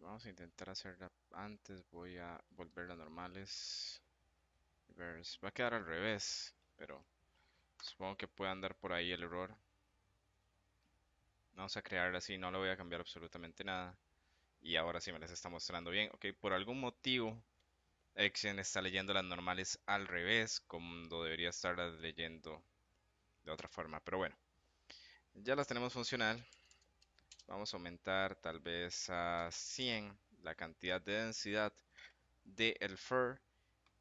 vamos a intentar hacerla antes. Voy a volver a normales. Va a quedar al revés, pero supongo que puede andar por ahí el error. Vamos a crear así, no le voy a cambiar absolutamente nada. Y ahora sí me las está mostrando bien. Ok, por algún motivo Exxon está leyendo las normales al revés, cuando debería estarlas leyendo de otra forma. Pero bueno, ya las tenemos funcional. Vamos a aumentar tal vez a 100 la cantidad de densidad del el fur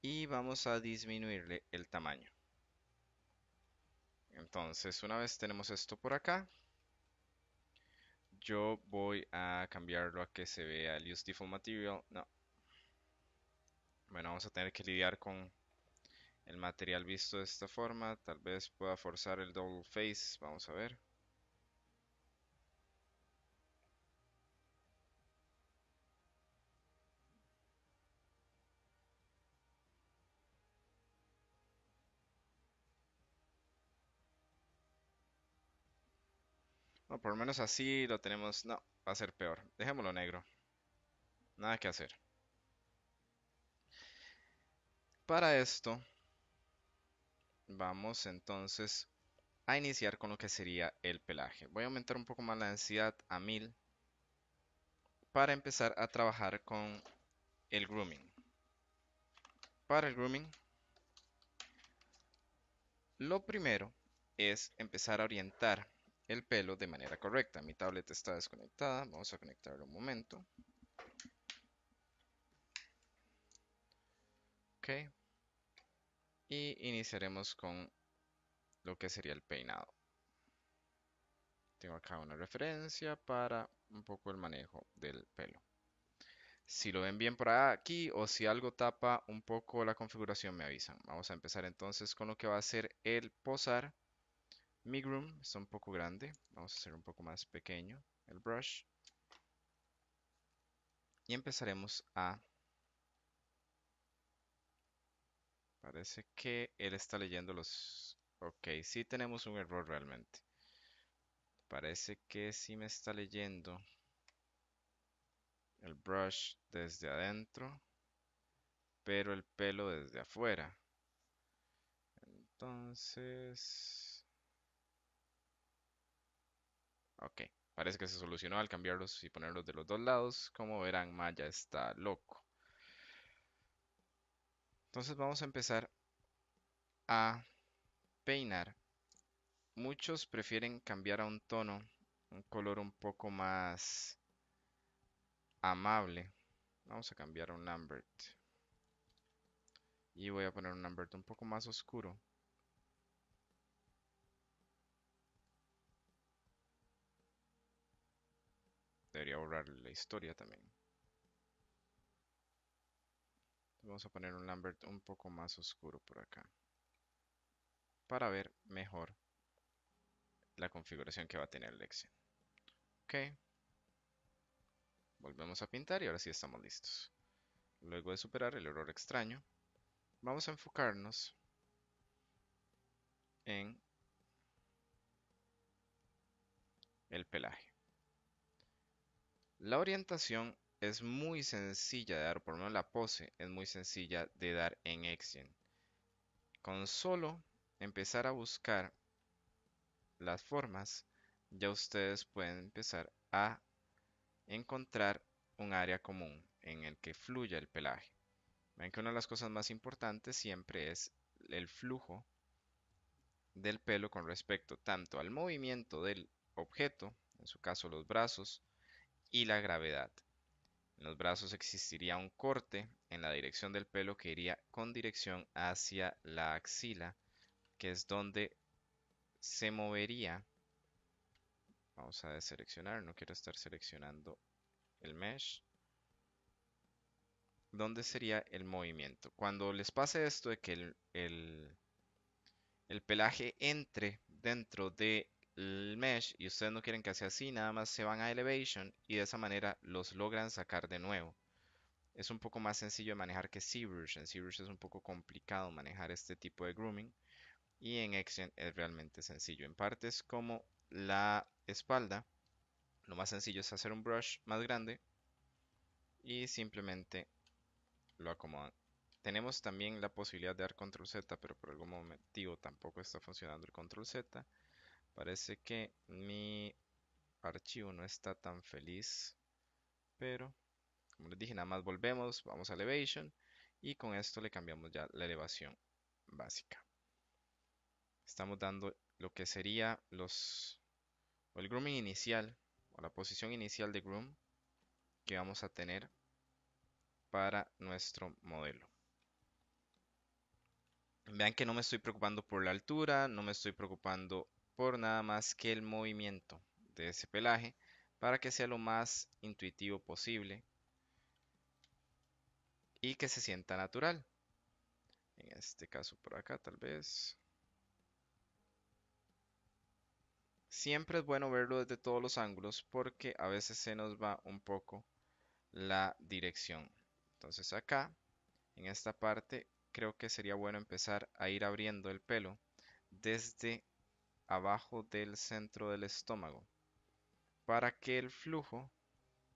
y vamos a disminuirle el tamaño. Entonces, una vez tenemos esto por acá, yo voy a cambiarlo a que se vea el Use Default Material. No. Bueno, vamos a tener que lidiar con el material visto de esta forma. Tal vez pueda forzar el Double Face. Vamos a ver. por lo menos así lo tenemos. No, va a ser peor. Dejémoslo negro. Nada que hacer. Para esto, vamos entonces a iniciar con lo que sería el pelaje. Voy a aumentar un poco más la densidad a 1000 para empezar a trabajar con el grooming. Para el grooming, lo primero es empezar a orientar el pelo de manera correcta. Mi tablet está desconectada, vamos a conectarlo un momento. Ok. Y iniciaremos con lo que sería el peinado. Tengo acá una referencia para un poco el manejo del pelo. Si lo ven bien por aquí o si algo tapa un poco la configuración me avisan. Vamos a empezar entonces con lo que va a ser el posar mi groom está un poco grande. Vamos a hacer un poco más pequeño el brush. Y empezaremos a... Parece que él está leyendo los... Ok, sí tenemos un error realmente. Parece que sí me está leyendo el brush desde adentro, pero el pelo desde afuera. Entonces... Ok, parece que se solucionó al cambiarlos y ponerlos de los dos lados. Como verán, Maya está loco. Entonces vamos a empezar a peinar. Muchos prefieren cambiar a un tono, un color un poco más amable. Vamos a cambiar a un Lambert. Y voy a poner un Lambert un poco más oscuro. Debería borrar la historia también. Vamos a poner un Lambert un poco más oscuro por acá. Para ver mejor la configuración que va a tener el Lexian. Ok. Volvemos a pintar y ahora sí estamos listos. Luego de superar el error extraño, vamos a enfocarnos en el pelaje. La orientación es muy sencilla de dar, por lo menos la pose es muy sencilla de dar en Exchange. Con solo empezar a buscar las formas, ya ustedes pueden empezar a encontrar un área común en el que fluya el pelaje. Ven que una de las cosas más importantes siempre es el flujo del pelo con respecto tanto al movimiento del objeto, en su caso los brazos, y la gravedad. En los brazos existiría un corte en la dirección del pelo que iría con dirección hacia la axila, que es donde se movería. Vamos a deseleccionar, no quiero estar seleccionando el mesh. Donde sería el movimiento? Cuando les pase esto de que el, el, el pelaje entre dentro de el mesh y ustedes no quieren que sea así, nada más se van a elevation y de esa manera los logran sacar de nuevo. Es un poco más sencillo de manejar que ZBrush. En ZBrush es un poco complicado manejar este tipo de grooming y en Action es realmente sencillo. En partes como la espalda, lo más sencillo es hacer un brush más grande y simplemente lo acomodan. Tenemos también la posibilidad de dar control Z, pero por algún motivo tampoco está funcionando el control Z. Parece que mi archivo no está tan feliz, pero como les dije, nada más volvemos, vamos a elevation y con esto le cambiamos ya la elevación básica. Estamos dando lo que sería los o el grooming inicial o la posición inicial de groom que vamos a tener para nuestro modelo. Vean que no me estoy preocupando por la altura, no me estoy preocupando por nada más que el movimiento de ese pelaje para que sea lo más intuitivo posible y que se sienta natural. En este caso por acá tal vez. Siempre es bueno verlo desde todos los ángulos porque a veces se nos va un poco la dirección. Entonces acá, en esta parte, creo que sería bueno empezar a ir abriendo el pelo desde abajo del centro del estómago para que el flujo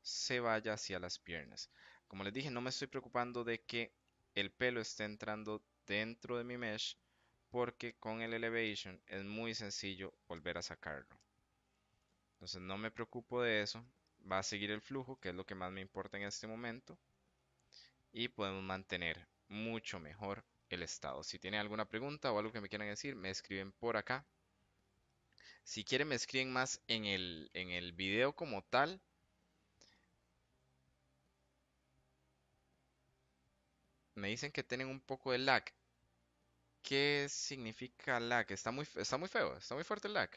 se vaya hacia las piernas. Como les dije, no me estoy preocupando de que el pelo esté entrando dentro de mi mesh porque con el elevation es muy sencillo volver a sacarlo. Entonces no me preocupo de eso. Va a seguir el flujo, que es lo que más me importa en este momento. Y podemos mantener mucho mejor el estado. Si tienen alguna pregunta o algo que me quieran decir, me escriben por acá. Si quieren me escriben más en el, en video como tal. Me dicen que tienen un poco de lag. ¿Qué significa lag? Está muy, está muy feo, está muy fuerte el lag.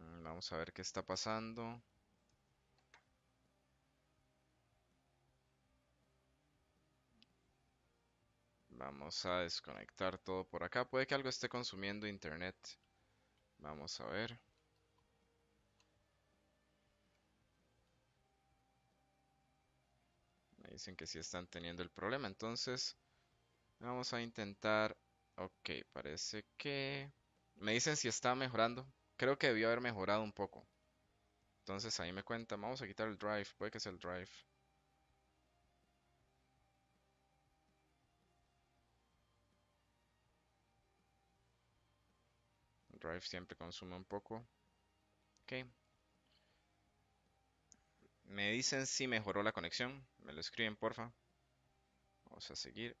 Mm, vamos a ver qué está pasando. Vamos a desconectar todo por acá. Puede que algo esté consumiendo internet. Vamos a ver. Me dicen que sí están teniendo el problema. Entonces, vamos a intentar... Ok, parece que... Me dicen si está mejorando. Creo que debió haber mejorado un poco. Entonces ahí me cuenta. Vamos a quitar el drive. Puede que sea el drive. drive siempre consume un poco. Ok. Me dicen si mejoró la conexión. Me lo escriben, porfa. Vamos a seguir.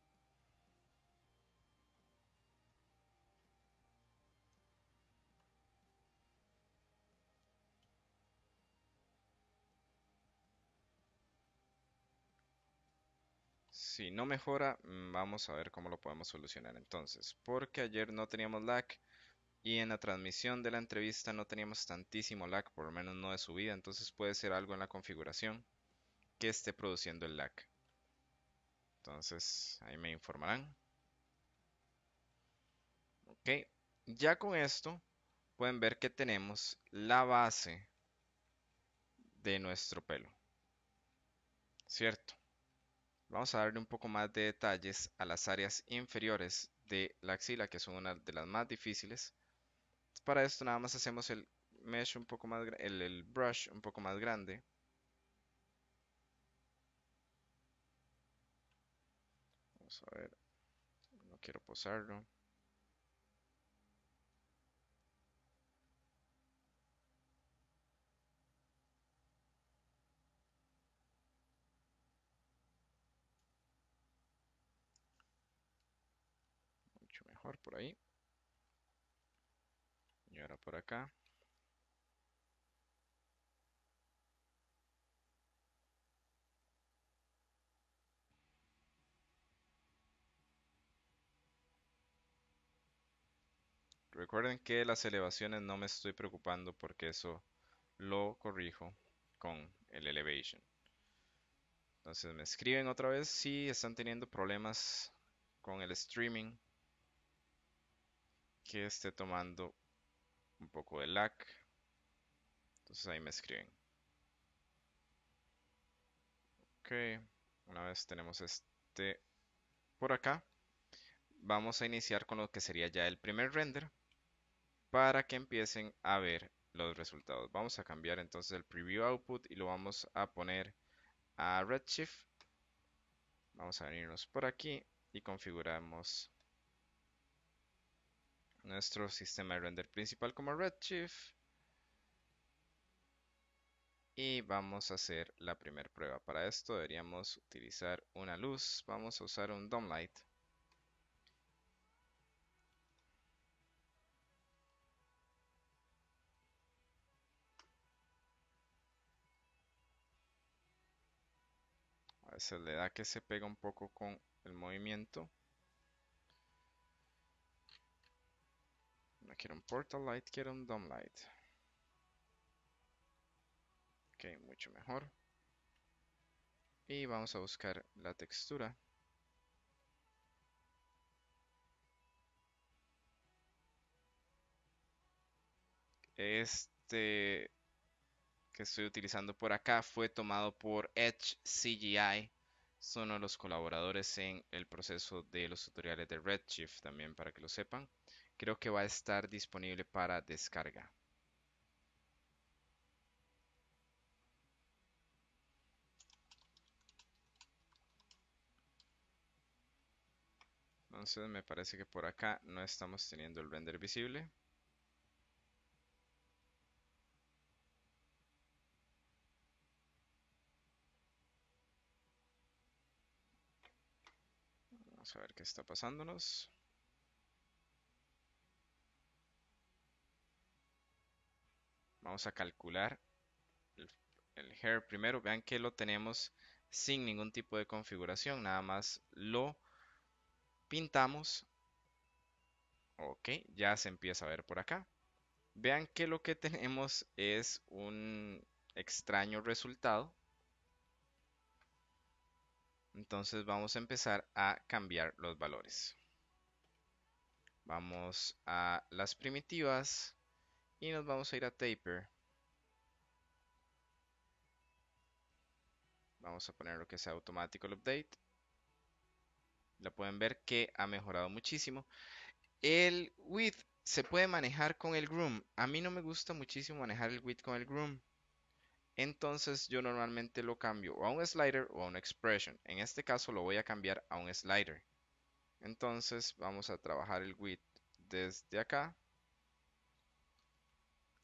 si no mejora, mm, vamos a ver cómo lo podemos solucionar entonces. Porque ayer no teníamos lag, y en la transmisión de la entrevista no teníamos tantísimo lag, por lo menos no de subida, entonces puede ser algo en la configuración que esté produciendo el lag. Entonces ahí me informarán. Ok, ya con esto pueden ver que tenemos la base de nuestro pelo. ¿Cierto? Vamos a darle un poco más de detalles a las áreas inferiores de la axila, que son una de las más difíciles para esto nada más hacemos el mesh un poco más, el, el brush un poco más grande. Vamos a ver, no quiero posarlo. Mucho mejor por ahí. Y ahora por acá. Recuerden que las elevaciones no me estoy preocupando porque eso lo corrijo con el elevation. Entonces me escriben otra vez si están teniendo problemas con el streaming que esté tomando un poco de lag. Entonces ahí me escriben. Ok, una vez tenemos este por acá, vamos a iniciar con lo que sería ya el primer render para que empiecen a ver los resultados. Vamos a cambiar entonces el preview output y lo vamos a poner a Redshift. Vamos a venirnos por aquí y configuramos nuestro sistema de render principal como Redshift. Y vamos a hacer la primera prueba. Para esto deberíamos utilizar una luz. Vamos a usar un Dome Light. A veces le da que se pega un poco con el movimiento. quiero un portal light, quiero un dome light. Ok, mucho mejor. Y vamos a buscar la textura. Este que estoy utilizando por acá fue tomado por Edge CGI. Son los colaboradores en el proceso de los tutoriales de Redshift también para que lo sepan creo que va a estar disponible para descarga. Entonces me parece que por acá no estamos teniendo el render visible. Vamos a ver qué está pasándonos. Vamos a calcular el, hair primero. Vean que lo tenemos sin ningún tipo de configuración. Nada más lo pintamos. Ok, ya se empieza a ver por acá. Vean que lo que tenemos es un extraño resultado. Entonces vamos a empezar a cambiar los valores. Vamos a las primitivas. Y nos vamos a ir a Taper. Vamos a poner lo que sea automático el update. La pueden ver que ha mejorado muchísimo. El width se puede manejar con el groom. A mí no me gusta muchísimo manejar el width con el groom. Entonces yo normalmente lo cambio a un slider o a una expression. En este caso lo voy a cambiar a un slider. Entonces vamos a trabajar el width desde acá.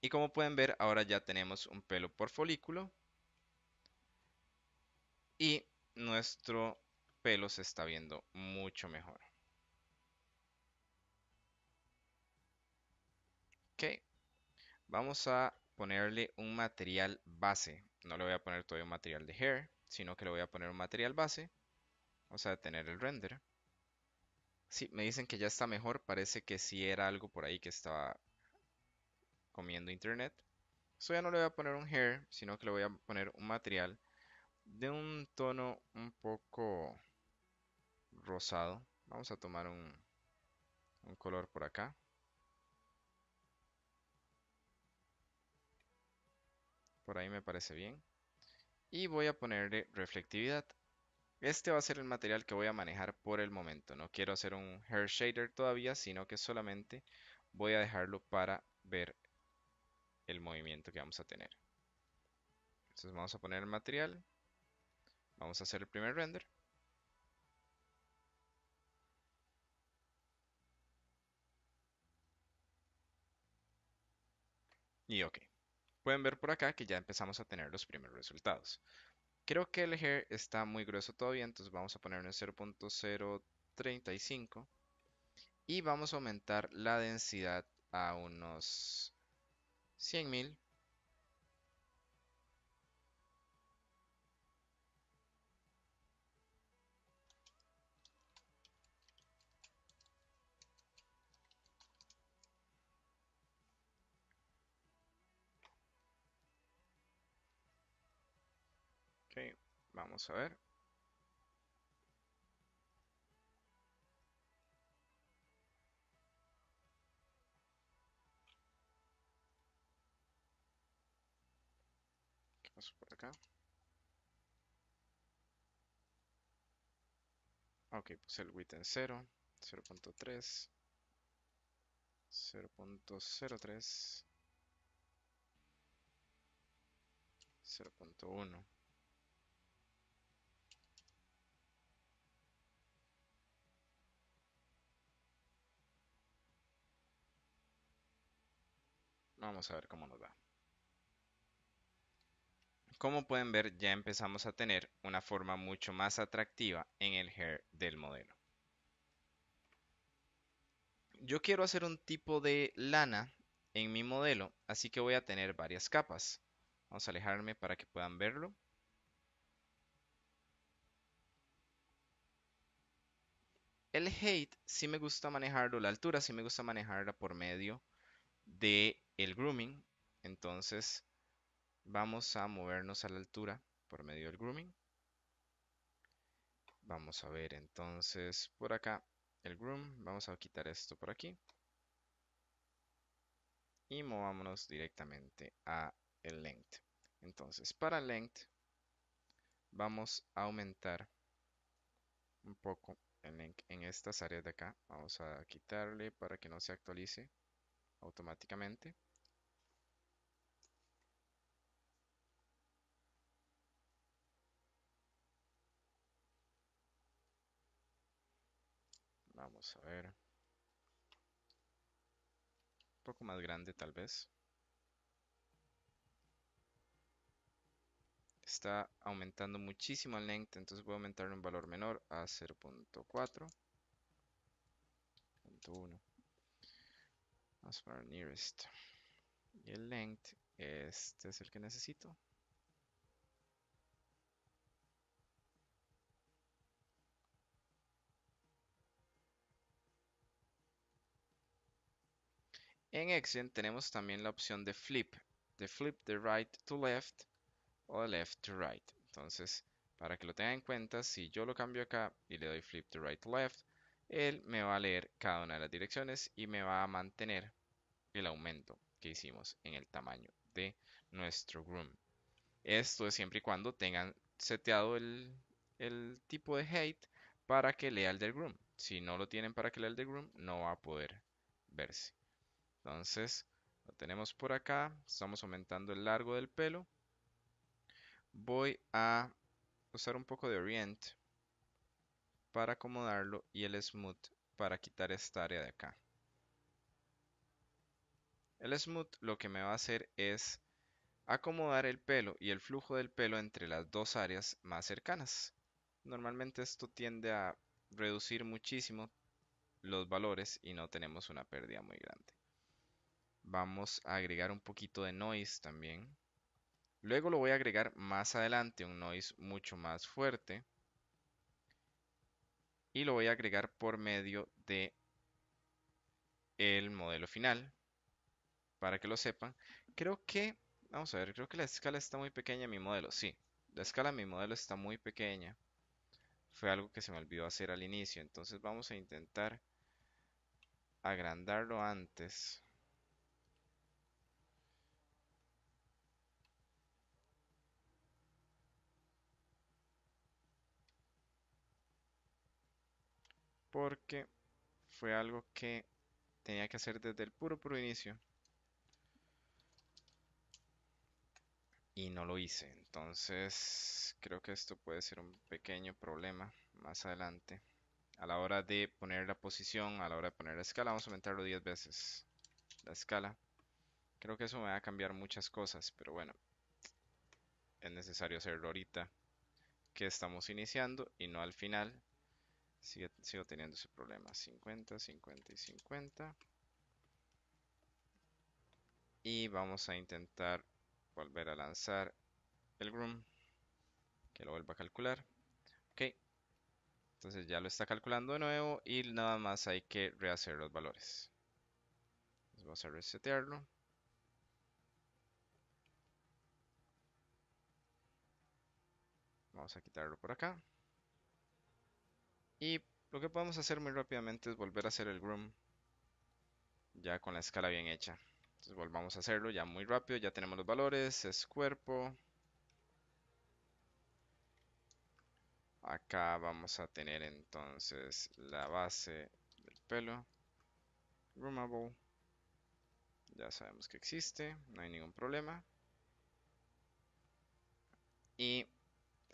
Y como pueden ver, ahora ya tenemos un pelo por folículo. Y nuestro pelo se está viendo mucho mejor. Ok. Vamos a ponerle un material base. No le voy a poner todavía un material de hair, sino que le voy a poner un material base. Vamos a detener el render. Sí, me dicen que ya está mejor. Parece que sí era algo por ahí que estaba comiendo internet. So ya no le voy a poner un hair, sino que le voy a poner un material de un tono un poco rosado. Vamos a tomar un, un color por acá. Por ahí me parece bien. Y voy a ponerle reflectividad. Este va a ser el material que voy a manejar por el momento. No quiero hacer un hair shader todavía, sino que solamente voy a dejarlo para ver el movimiento que vamos a tener. Entonces vamos a poner el material. Vamos a hacer el primer render. Y ok. Pueden ver por acá que ya empezamos a tener los primeros resultados. Creo que el hair está muy grueso todavía, entonces vamos a poner en 0.035 y vamos a aumentar la densidad a unos 100.000 ok, vamos a ver Ok, puse el width en 0, 0.3, 0.03, 0.1. Vamos a ver cómo nos va. Como pueden ver, ya empezamos a tener una forma mucho más atractiva en el hair del modelo. Yo quiero hacer un tipo de lana en mi modelo, así que voy a tener varias capas. Vamos a alejarme para que puedan verlo. El height, si me gusta manejarlo, la altura sí me gusta manejarla por medio de el grooming. Entonces Vamos a movernos a la altura por medio del grooming. Vamos a ver entonces por acá el groom. Vamos a quitar esto por aquí. Y movámonos directamente a el length. Entonces, para length vamos a aumentar un poco el length en estas áreas de acá. Vamos a quitarle para que no se actualice automáticamente. a ver. Un poco más grande tal vez. Está aumentando muchísimo el length, entonces voy a aumentar un valor menor a 0.4. Vamos nearest. Y el length, este es el que necesito. En Excel tenemos también la opción de flip, de flip de right to left o de left to right. Entonces, para que lo tengan en cuenta, si yo lo cambio acá y le doy flip the right to left, él me va a leer cada una de las direcciones y me va a mantener el aumento que hicimos en el tamaño de nuestro groom. Esto es siempre y cuando tengan seteado el, el tipo de height para que lea el del groom. Si no lo tienen para que lea el del groom, no va a poder verse. Entonces, lo tenemos por acá. Estamos aumentando el largo del pelo. Voy a usar un poco de Orient para acomodarlo y el Smooth para quitar esta área de acá. El Smooth lo que me va a hacer es acomodar el pelo y el flujo del pelo entre las dos áreas más cercanas. Normalmente esto tiende a reducir muchísimo los valores y no tenemos una pérdida muy grande vamos a agregar un poquito de noise también. Luego lo voy a agregar más adelante, un noise mucho más fuerte. Y lo voy a agregar por medio de el modelo final. Para que lo sepan. Creo que, vamos a ver, creo que la escala está muy pequeña en mi modelo. Sí, la escala en mi modelo está muy pequeña. Fue algo que se me olvidó hacer al inicio. Entonces vamos a intentar agrandarlo antes. porque fue algo que tenía que hacer desde el puro, puro inicio. Y no lo hice. Entonces creo que esto puede ser un pequeño problema más adelante. A la hora de poner la posición, a la hora de poner la escala, vamos a aumentarlo 10 veces. La escala. Creo que eso me va a cambiar muchas cosas, pero bueno. Es necesario hacerlo ahorita que estamos iniciando y no al final sigo teniendo ese problema. 50, 50 y 50. Y vamos a intentar volver a lanzar el groom. Que lo vuelva a calcular. Ok. Entonces ya lo está calculando de nuevo. Y nada más hay que rehacer los valores. vamos a resetearlo. Vamos a quitarlo por acá. Y lo que podemos hacer muy rápidamente es volver a hacer el groom ya con la escala bien hecha. Entonces volvamos a hacerlo ya muy rápido, ya tenemos los valores, es cuerpo. Acá vamos a tener entonces la base del pelo. Groomable. Ya sabemos que existe, no hay ningún problema. Y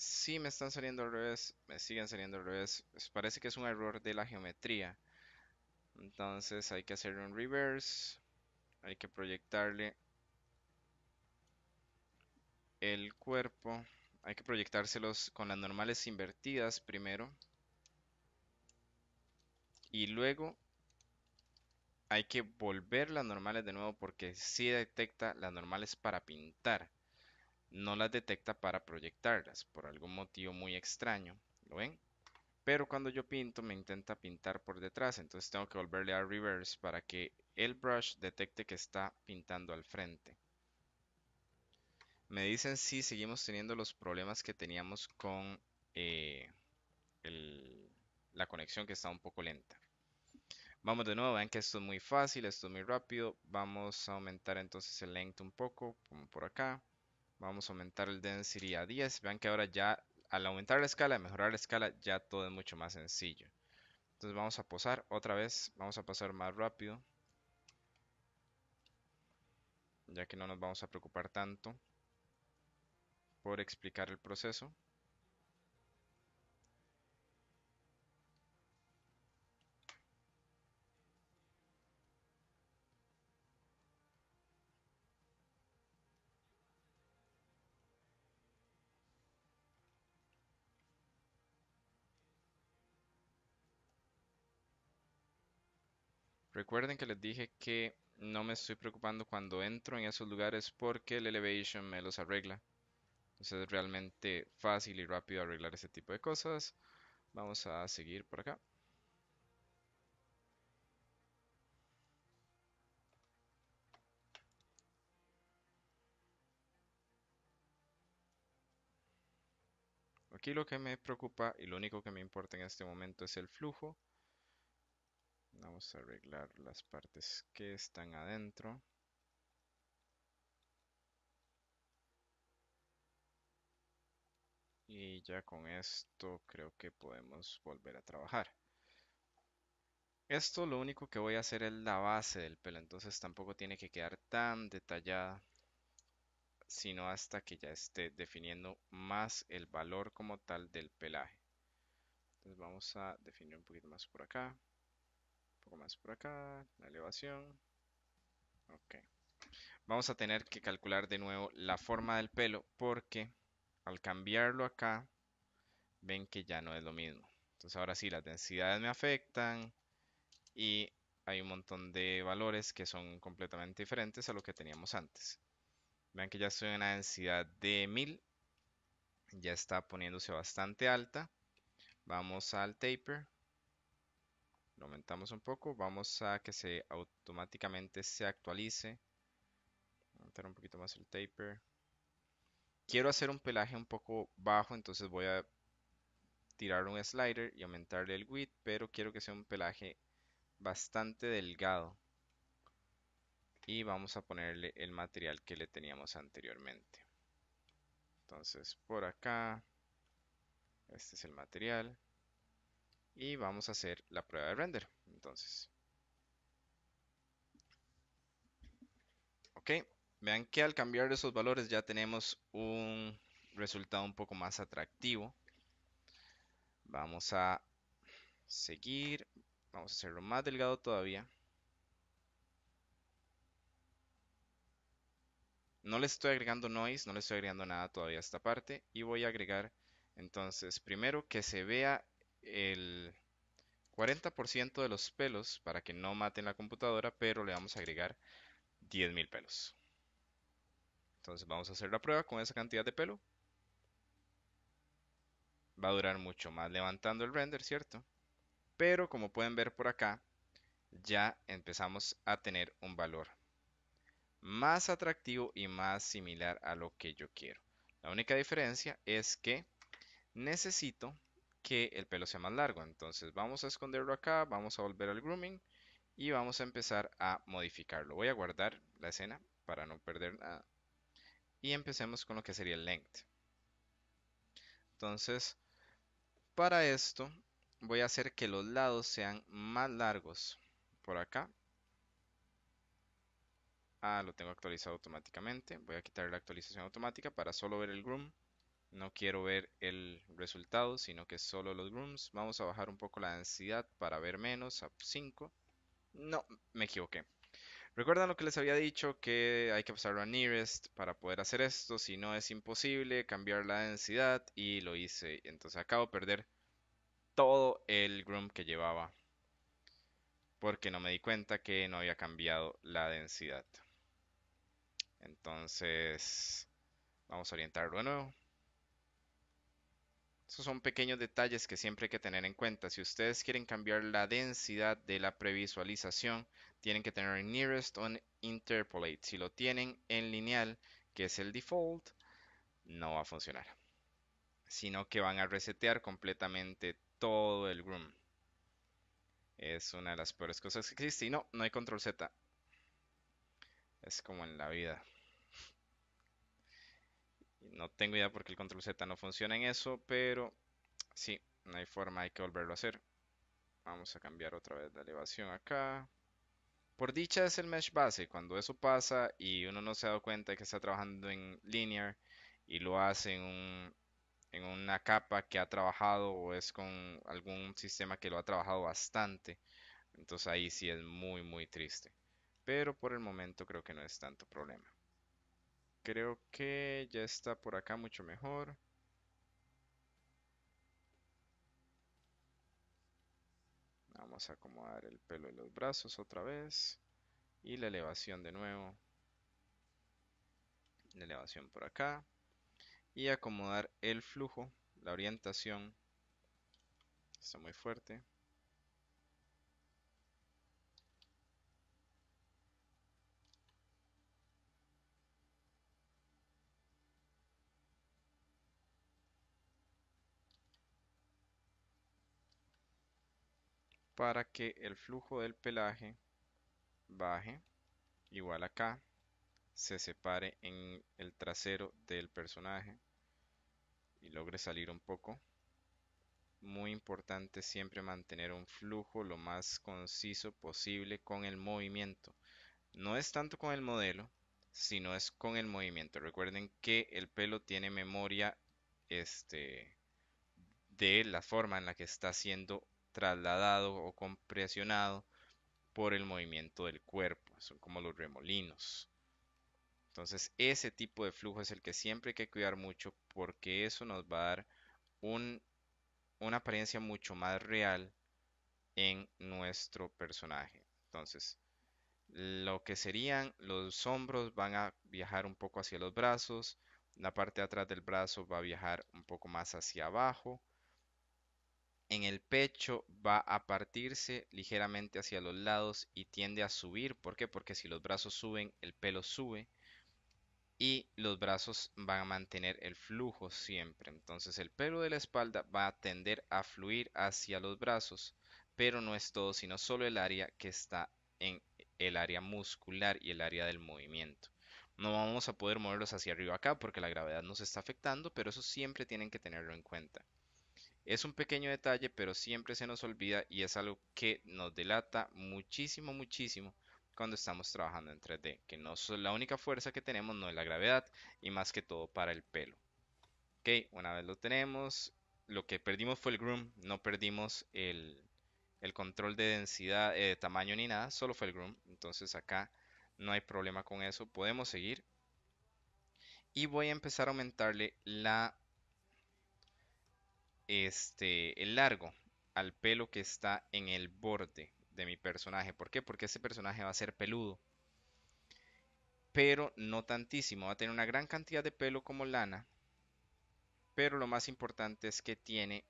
si me están saliendo al revés, me siguen saliendo al revés. Parece que es un error de la geometría. Entonces hay que hacer un reverse. Hay que proyectarle el cuerpo. Hay que proyectárselos con las normales invertidas primero. Y luego hay que volver las normales de nuevo porque si detecta las normales para pintar no las detecta para proyectarlas por algún motivo muy extraño. ¿Lo ven? Pero cuando yo pinto me intenta pintar por detrás, entonces tengo que volverle a reverse para que el brush detecte que está pintando al frente. Me dicen si seguimos teniendo los problemas que teníamos con eh, la conexión que está un poco lenta. Vamos de nuevo, ven que esto es muy fácil, esto es muy rápido. Vamos a aumentar entonces el length un poco, como por acá. Vamos a aumentar el density a 10. Vean que ahora ya al aumentar la escala, mejorar la escala, ya todo es mucho más sencillo. Entonces vamos a posar otra vez. Vamos a pasar más rápido. Ya que no nos vamos a preocupar tanto por explicar el proceso. Recuerden que les dije que no me estoy preocupando cuando entro en esos lugares porque el elevation me los arregla. Entonces es realmente fácil y rápido arreglar ese tipo de cosas. Vamos a seguir por acá. Aquí lo que me preocupa y lo único que me importa en este momento es el flujo. Vamos a arreglar las partes que están adentro. y ya con esto creo que podemos volver a trabajar. Esto lo único que voy a hacer es la base del pelo, entonces tampoco tiene que quedar tan detallada, sino hasta que ya esté definiendo más el valor como tal del pelaje. Entonces vamos a definir un poquito más por acá poco más por acá, la elevación. Ok. Vamos a tener que calcular de nuevo la forma del pelo porque al cambiarlo acá, ven que ya no es lo mismo. Entonces ahora sí, las densidades me afectan y hay un montón de valores que son completamente diferentes a lo que teníamos antes. Vean que ya estoy en una densidad de 1000. Ya está poniéndose bastante alta. Vamos al taper aumentamos un poco, vamos a que se automáticamente se actualice. Aumentar un poquito más el taper. Quiero hacer un pelaje un poco bajo, entonces voy a tirar un slider y aumentarle el width, pero quiero que sea un pelaje bastante delgado. Y vamos a ponerle el material que le teníamos anteriormente. Entonces por acá, este es el material y vamos a hacer la prueba de render. Entonces, ok, vean que al cambiar esos valores ya tenemos un resultado un poco más atractivo. Vamos a seguir, vamos a hacerlo más delgado todavía. No le estoy agregando noise, no le estoy agregando nada todavía a esta parte. Y voy a agregar entonces primero que se vea el 40% de los pelos para que no maten la computadora, pero le vamos a agregar 10.000 pelos. Entonces vamos a hacer la prueba con esa cantidad de pelo. Va a durar mucho más levantando el render, ¿cierto? Pero como pueden ver por acá, ya empezamos a tener un valor más atractivo y más similar a lo que yo quiero. La única diferencia es que necesito que el pelo sea más largo. Entonces vamos a esconderlo acá, vamos a volver al grooming y vamos a empezar a modificarlo. Voy a guardar la escena para no perder nada. Y empecemos con lo que sería el length. Entonces, para esto voy a hacer que los lados sean más largos. Por acá. Ah, lo tengo actualizado automáticamente. Voy a quitar la actualización automática para solo ver el groom. No quiero ver el resultado, sino que solo los grooms. Vamos a bajar un poco la densidad para ver menos a 5. No, me equivoqué. Recuerdan lo que les había dicho, que hay que pasarlo a nearest para poder hacer esto. Si no es imposible cambiar la densidad y lo hice. Entonces acabo de perder todo el groom que llevaba. Porque no me di cuenta que no había cambiado la densidad. Entonces vamos a orientarlo de nuevo. Esos son pequeños detalles que siempre hay que tener en cuenta. Si ustedes quieren cambiar la densidad de la previsualización, tienen que tener nearest on interpolate. Si lo tienen en lineal, que es el default, no va a funcionar. Sino que van a resetear completamente todo el groom. Es una de las peores cosas que existe. Y no, no hay control Z. Es como en la vida. No tengo idea por qué el control Z no funciona en eso, pero sí, no hay forma, hay que volverlo a hacer. Vamos a cambiar otra vez la elevación acá. Por dicha es el mesh base, cuando eso pasa y uno no se ha dado cuenta de que está trabajando en linear y lo hace en una capa que ha trabajado o es con algún sistema que lo ha trabajado bastante. Entonces ahí sí es muy muy triste. Pero por el momento creo que no es tanto problema. Creo que ya está por acá mucho mejor. Vamos a acomodar el pelo de los brazos otra vez. Y la elevación de nuevo. La elevación por acá. Y acomodar el flujo, la orientación. Está muy fuerte. para que el flujo del pelaje baje igual acá se separe en el trasero del personaje y logre salir un poco muy importante siempre mantener un flujo lo más conciso posible con el movimiento no es tanto con el modelo sino es con el movimiento recuerden que el pelo tiene memoria este de la forma en la que está siendo trasladado o compresionado por el movimiento del cuerpo, son como los remolinos. Entonces ese tipo de flujo es el que siempre hay que cuidar mucho porque eso nos va a dar una apariencia mucho más real en nuestro personaje. Entonces, lo que serían los hombros van a viajar un poco hacia los brazos, la parte de atrás del brazo va a viajar un poco más hacia abajo, en el pecho va a partirse ligeramente hacia los lados y tiende a subir. ¿Por qué? Porque si los brazos suben, el pelo sube y los brazos van a mantener el flujo siempre. Entonces el pelo de la espalda va a tender a fluir hacia los brazos, pero no es todo, sino solo el área que está en el área muscular y el área del movimiento. No vamos a poder moverlos hacia arriba acá porque la gravedad nos está afectando, pero eso siempre tienen que tenerlo en cuenta. Es un pequeño detalle, pero siempre se nos olvida y es algo que nos delata muchísimo, muchísimo cuando estamos trabajando en 3D, que no es la única fuerza que tenemos, no es la gravedad y más que todo para el pelo. Ok, una vez lo tenemos, lo que perdimos fue el groom, no perdimos el, control de densidad, de eh, tamaño ni nada, solo fue el groom, entonces acá no hay problema con eso, podemos seguir. Y voy a empezar a aumentarle la este, el largo al pelo que está en el borde de mi personaje. ¿Por qué? Porque ese personaje va a ser peludo. Pero no tantísimo. Va a tener una gran cantidad de pelo como lana. Pero lo más importante es que tiene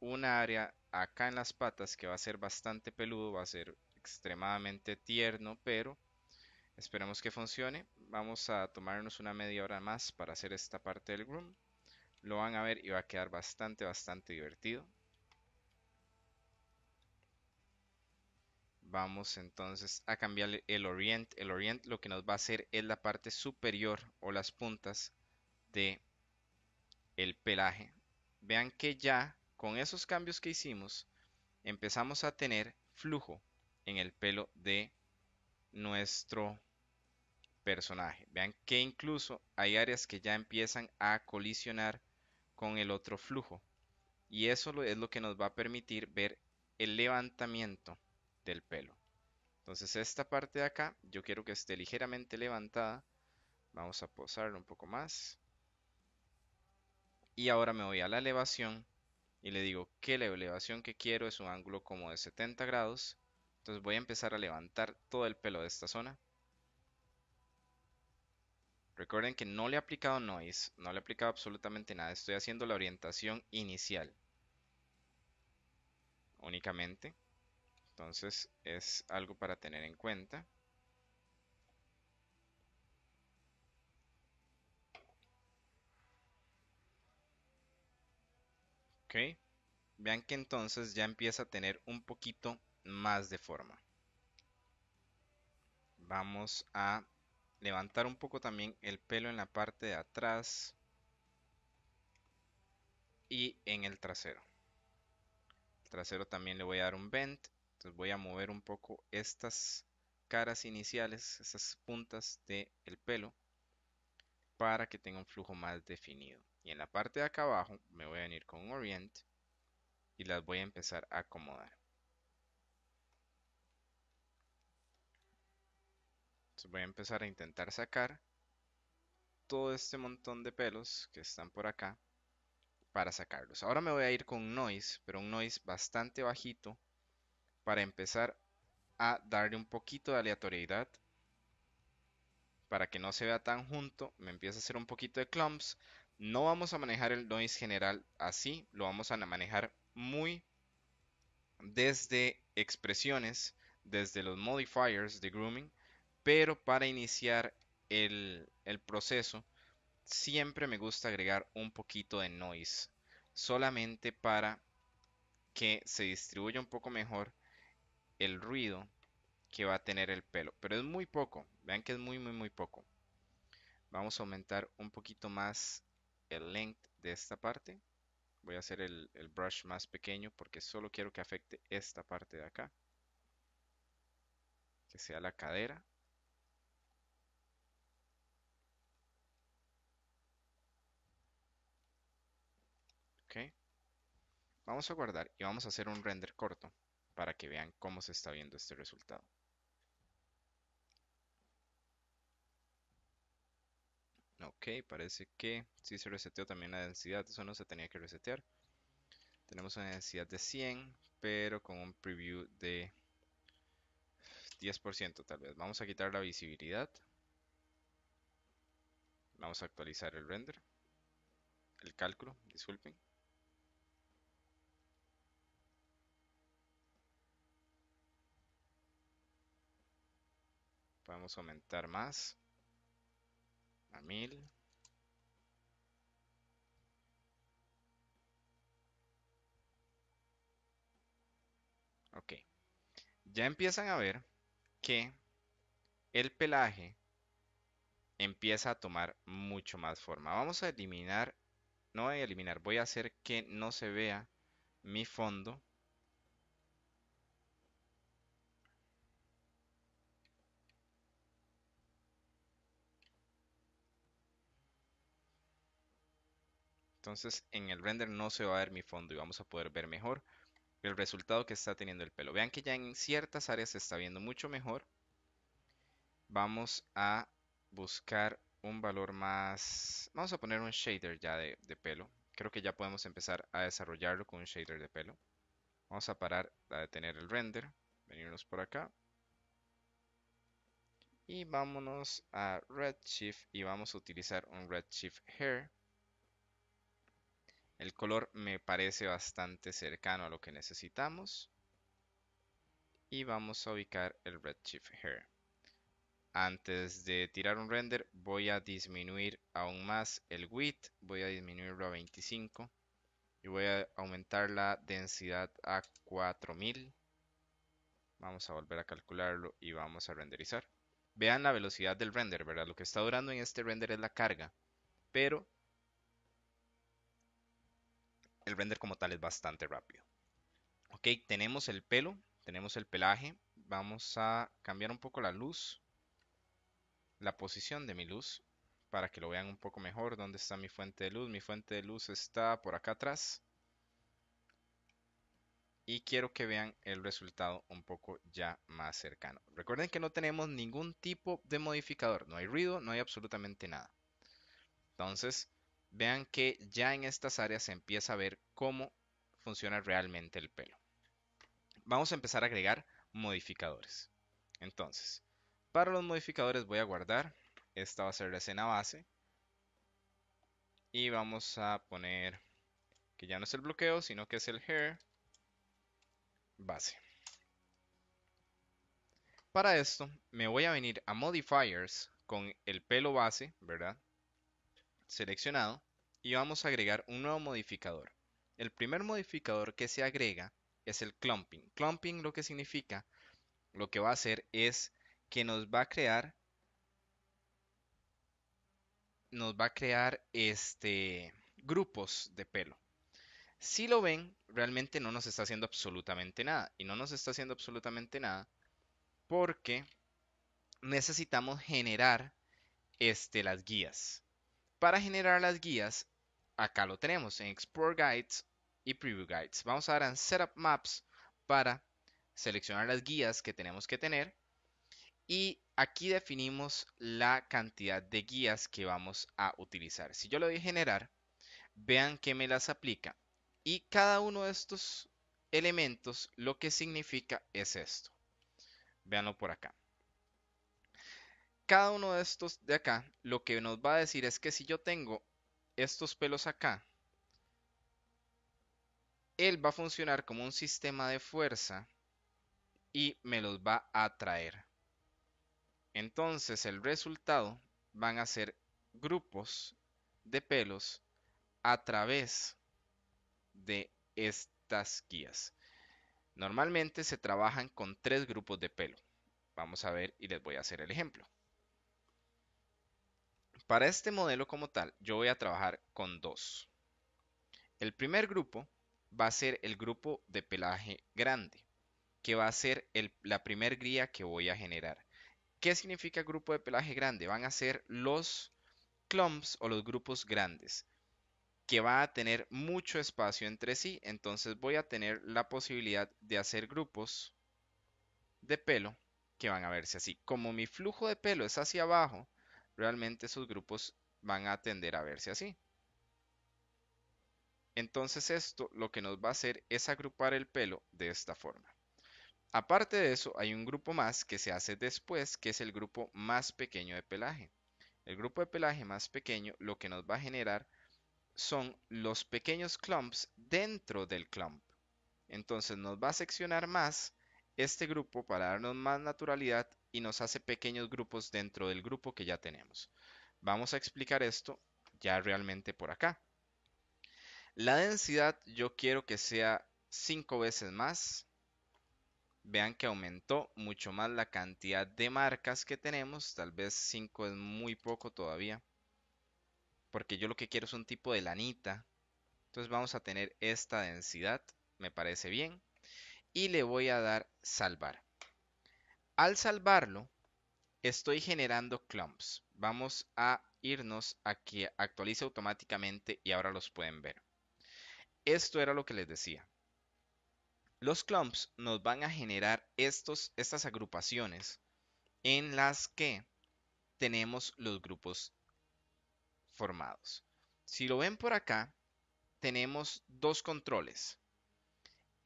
un área acá en las patas que va a ser bastante peludo. Va a ser extremadamente tierno. Pero esperemos que funcione. Vamos a tomarnos una media hora más para hacer esta parte del groom. Lo van a ver y va a quedar bastante, bastante divertido. Vamos entonces a cambiarle el orient. El orient lo que nos va a hacer es la parte superior o las puntas de el pelaje. Vean que ya con esos cambios que hicimos empezamos a tener flujo en el pelo de nuestro personaje. Vean que incluso hay áreas que ya empiezan a colisionar con el otro flujo. Y eso es lo que nos va a permitir ver el levantamiento del pelo. Entonces esta parte de acá yo quiero que esté ligeramente levantada. Vamos a posar un poco más. Y ahora me voy a la elevación y le digo que la elevación que quiero es un ángulo como de 70 grados. Entonces voy a empezar a levantar todo el pelo de esta zona. Recuerden que no le he aplicado noise, no le he aplicado absolutamente nada. Estoy haciendo la orientación inicial. Únicamente. Entonces es algo para tener en cuenta. Ok. Vean que entonces ya empieza a tener un poquito más de forma. Vamos a levantar un poco también el pelo en la parte de atrás y en el trasero. El trasero también le voy a dar un bend, entonces voy a mover un poco estas caras iniciales, estas puntas del pelo para que tenga un flujo más definido. Y en la parte de acá abajo me voy a venir con un orient y las voy a empezar a acomodar. Pues, voy a empezar a intentar sacar todo este montón de pelos que están por acá para sacarlos. Ahora me voy a ir con noise, pero un noise bastante bajito para empezar a darle un poquito de aleatoriedad para que no se vea tan junto. Me empieza a hacer un poquito de clumps. No vamos a manejar el noise general así, lo vamos a manejar muy desde expresiones, desde los modifiers de grooming pero para iniciar el, proceso, siempre me gusta agregar un poquito de noise. Solamente para que se distribuya un poco mejor el ruido que va a tener el pelo. Pero es muy poco. Vean que es muy, muy, muy poco. Vamos a aumentar un poquito más el length de esta parte. Voy a hacer el brush más pequeño porque solo quiero que afecte esta parte de acá. Que sea la cadera. Vamos a guardar y vamos a hacer un render corto para que vean cómo se está viendo este resultado. Ok, parece que sí se reseteó también la densidad, eso no se tenía que resetear. Tenemos una densidad de 100, pero con un preview de 10% tal vez. Vamos a quitar la visibilidad. Vamos a actualizar el render. El cálculo, disculpen. vamos a aumentar más a 1000. Ok. Ya empiezan a ver que el pelaje empieza a tomar mucho más forma. Vamos a eliminar, no voy a eliminar, voy a hacer que no se vea mi fondo Entonces en el render no se va a ver mi fondo y vamos a poder ver mejor el resultado que está teniendo el pelo. Vean que ya en ciertas áreas se está viendo mucho mejor. Vamos a buscar un valor más... Vamos a poner un shader ya de, pelo. Creo que ya podemos empezar a desarrollarlo con un shader de pelo. Vamos a parar a detener el render. Venimos por acá. Y vámonos a Redshift y vamos a utilizar un Redshift Hair el color me parece bastante cercano a lo que necesitamos. Y vamos a ubicar el Redshift here. Antes de tirar un render voy a disminuir aún más el width. Voy a disminuirlo a 25. Y voy a aumentar la densidad a 4000. Vamos a volver a calcularlo y vamos a renderizar. Vean la velocidad del render, ¿verdad? Lo que está durando en este render es la carga. Pero el render como tal es bastante rápido. Ok, tenemos el pelo, tenemos el pelaje. Vamos a cambiar un poco la luz, la posición de mi luz, para que lo vean un poco mejor. ¿Dónde está mi fuente de luz? Mi fuente de luz está por acá atrás. Y quiero que vean el resultado un poco ya más cercano. Recuerden que no tenemos ningún tipo de modificador. No hay ruido, no hay absolutamente nada. Entonces, vean que ya en estas áreas se empieza a ver cómo funciona realmente el pelo. Vamos a empezar a agregar modificadores. Entonces, para los modificadores voy a guardar. Esta va a ser la escena base. Y vamos a poner que ya no es el bloqueo, sino que es el hair base. Para esto me voy a venir a modifiers con el pelo base, ¿verdad? seleccionado y vamos a agregar un nuevo modificador. El primer modificador que se agrega es el clumping. Clumping lo que significa, lo que va a hacer es que nos va a crear nos va a crear este grupos de pelo. Si lo ven, realmente no nos está haciendo absolutamente nada y no nos está haciendo absolutamente nada porque necesitamos generar este las guías. Para generar las guías, acá lo tenemos en Explore Guides y Preview Guides. Vamos a dar en Setup Maps para seleccionar las guías que tenemos que tener y aquí definimos la cantidad de guías que vamos a utilizar. Si yo le doy generar, vean que me las aplica y cada uno de estos elementos lo que significa es esto. Veanlo por acá cada uno de estos de acá, lo que nos va a decir es que si yo tengo estos pelos acá, él va a funcionar como un sistema de fuerza y me los va a atraer. Entonces el resultado van a ser grupos de pelos a través de estas guías. Normalmente se trabajan con tres grupos de pelo. Vamos a ver y les voy a hacer el ejemplo. Para este modelo como tal, yo voy a trabajar con dos. El primer grupo va a ser el grupo de pelaje grande, que va a ser la primer guía que voy a generar. ¿Qué significa grupo de pelaje grande? Van a ser los clumps o los grupos grandes, que va a tener mucho espacio entre sí, entonces voy a tener la posibilidad de hacer grupos de pelo que van a verse así. Como mi flujo de pelo es hacia abajo, realmente esos grupos van a tender a verse así. Entonces esto lo que nos va a hacer es agrupar el pelo de esta forma. Aparte de eso, hay un grupo más que se hace después, que es el grupo más pequeño de pelaje. El grupo de pelaje más pequeño lo que nos va a generar son los pequeños clumps dentro del clump. Entonces nos va a seccionar más este grupo para darnos más naturalidad y nos hace pequeños grupos dentro del grupo que ya tenemos. Vamos a explicar esto ya realmente por acá. La densidad yo quiero que sea 5 veces más. Vean que aumentó mucho más la cantidad de marcas que tenemos. Tal vez 5 es muy poco todavía. Porque yo lo que quiero es un tipo de lanita. Entonces vamos a tener esta densidad. Me parece bien. Y le voy a dar salvar. Al salvarlo, estoy generando clumps. Vamos a irnos a que actualice automáticamente y ahora los pueden ver. Esto era lo que les decía. Los clumps nos van a generar estos, estas agrupaciones en las que tenemos los grupos formados. Si lo ven por acá, tenemos dos controles.